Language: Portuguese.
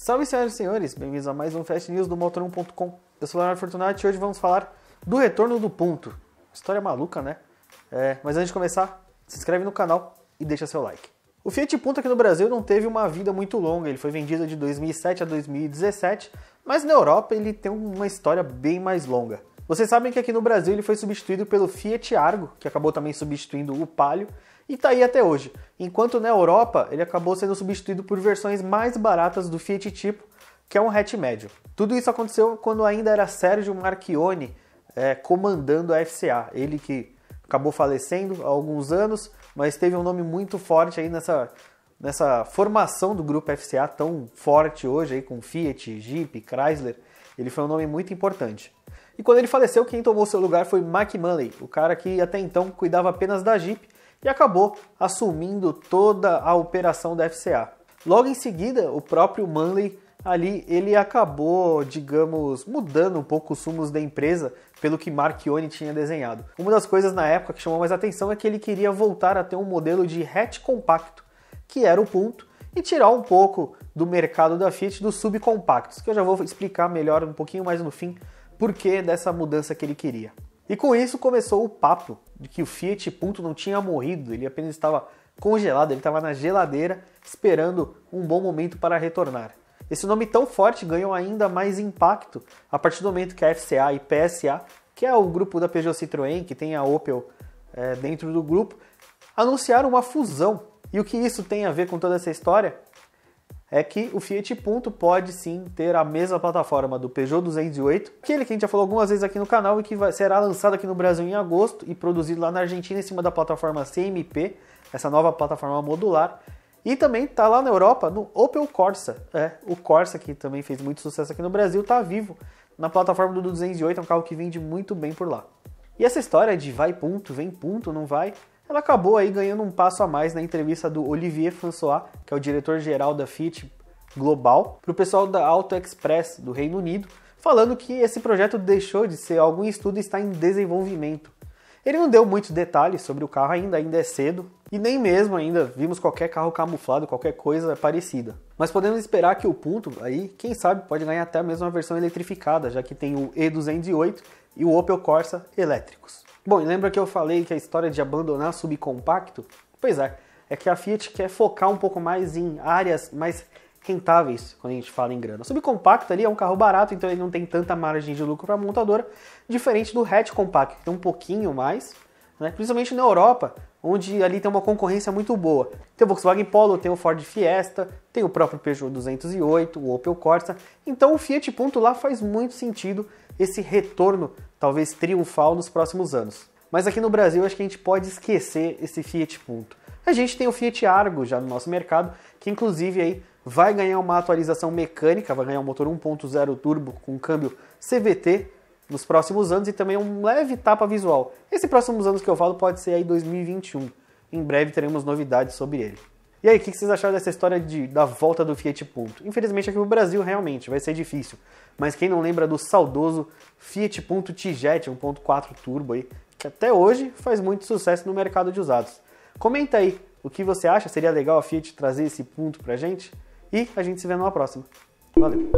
Salve, senhoras e senhores, bem-vindos a mais um Fast News do Motor1.com. Eu sou Leonardo Fortunati e hoje vamos falar do retorno do ponto. História maluca, né? É, mas antes de começar, se inscreve no canal e deixa seu like. O Fiat Punto aqui no Brasil não teve uma vida muito longa, ele foi vendido de 2007 a 2017, mas na Europa ele tem uma história bem mais longa. Vocês sabem que aqui no Brasil ele foi substituído pelo Fiat Argo, que acabou também substituindo o Palio, e está aí até hoje. Enquanto na Europa ele acabou sendo substituído por versões mais baratas do Fiat Tipo, que é um hatch médio. Tudo isso aconteceu quando ainda era Sérgio Marchione é, comandando a FCA, ele que acabou falecendo há alguns anos, mas teve um nome muito forte aí nessa, nessa formação do grupo FCA tão forte hoje aí com Fiat, Jeep, Chrysler ele foi um nome muito importante. E quando ele faleceu, quem tomou seu lugar foi Mike Manley, o cara que até então cuidava apenas da Jeep e acabou assumindo toda a operação da FCA. Logo em seguida, o próprio Manley ali ele acabou, digamos, mudando um pouco os sumos da empresa pelo que Marchione tinha desenhado. Uma das coisas na época que chamou mais atenção é que ele queria voltar a ter um modelo de hatch compacto, que era o ponto e tirar um pouco do mercado da Fiat dos subcompactos, que eu já vou explicar melhor um pouquinho mais no fim porque dessa mudança que ele queria. E com isso começou o papo de que o Fiat Punto não tinha morrido, ele apenas estava congelado, ele estava na geladeira esperando um bom momento para retornar. Esse nome tão forte ganhou ainda mais impacto a partir do momento que a FCA e PSA, que é o grupo da Peugeot Citroën, que tem a Opel é, dentro do grupo, anunciaram uma fusão e o que isso tem a ver com toda essa história? É que o Fiat Punto pode sim ter a mesma plataforma do Peugeot 208, aquele que a gente já falou algumas vezes aqui no canal e que vai, será lançado aqui no Brasil em agosto e produzido lá na Argentina em cima da plataforma CMP, essa nova plataforma modular, e também está lá na Europa no Opel Corsa. É, o Corsa, que também fez muito sucesso aqui no Brasil, está vivo na plataforma do 208, é um carro que vende muito bem por lá. E essa história de vai ponto, vem ponto, não vai, ela acabou aí ganhando um passo a mais na entrevista do Olivier François, que é o diretor-geral da Fiat Global, para o pessoal da Auto Express do Reino Unido, falando que esse projeto deixou de ser algum estudo e está em desenvolvimento. Ele não deu muitos detalhes sobre o carro ainda, ainda é cedo, e nem mesmo ainda vimos qualquer carro camuflado, qualquer coisa parecida. Mas podemos esperar que o ponto aí, quem sabe, pode ganhar até mesmo a versão eletrificada, já que tem o E208 e o Opel Corsa elétricos. Bom, e lembra que eu falei que a história de abandonar subcompacto? Pois é, é que a Fiat quer focar um pouco mais em áreas mais rentáveis quando a gente fala em grana. O subcompacto ali é um carro barato, então ele não tem tanta margem de lucro para a montadora, diferente do hatch compacto, que tem um pouquinho mais, né? principalmente na Europa, onde ali tem uma concorrência muito boa. Tem o Volkswagen Polo, tem o Ford Fiesta, tem o próprio Peugeot 208, o Opel Corsa. Então o Fiat Punto lá faz muito sentido esse retorno, talvez triunfal, nos próximos anos. Mas aqui no Brasil acho que a gente pode esquecer esse Fiat Punto. A gente tem o Fiat Argo já no nosso mercado, que inclusive aí vai ganhar uma atualização mecânica, vai ganhar um motor 1.0 turbo com câmbio CVT nos próximos anos e também um leve tapa visual. Esse próximos anos que eu falo pode ser aí 2021. Em breve teremos novidades sobre ele. E aí, o que vocês acharam dessa história de, da volta do Fiat Punto? Infelizmente, aqui no Brasil, realmente, vai ser difícil. Mas quem não lembra do saudoso Fiat Punto T-Jet 1.4 Turbo aí, que até hoje faz muito sucesso no mercado de usados. Comenta aí o que você acha, seria legal a Fiat trazer esse ponto pra gente? E a gente se vê numa próxima. Valeu!